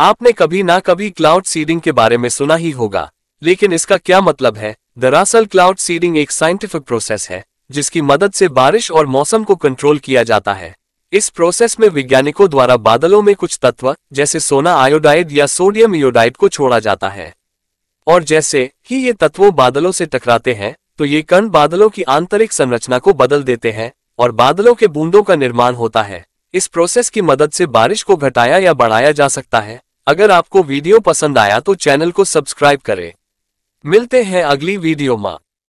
आपने कभी ना कभी क्लाउड सीडिंग के बारे में सुना ही होगा लेकिन इसका क्या मतलब है दरअसल क्लाउड सीडिंग एक साइंटिफिक प्रोसेस है जिसकी मदद से बारिश और मौसम को कंट्रोल किया जाता है इस प्रोसेस में वैज्ञानिकों द्वारा बादलों में कुछ तत्व जैसे सोना आयोडाइड या सोडियम योडाइड को छोड़ा जाता है और जैसे ही ये तत्वों बादलों से टकराते हैं तो ये कण बादलों की आंतरिक संरचना को बदल देते हैं और बादलों के बूंदों का निर्माण होता है इस प्रोसेस की मदद से बारिश को घटाया या बढ़ाया जा सकता है अगर आपको वीडियो पसंद आया तो चैनल को सब्सक्राइब करें मिलते हैं अगली वीडियो में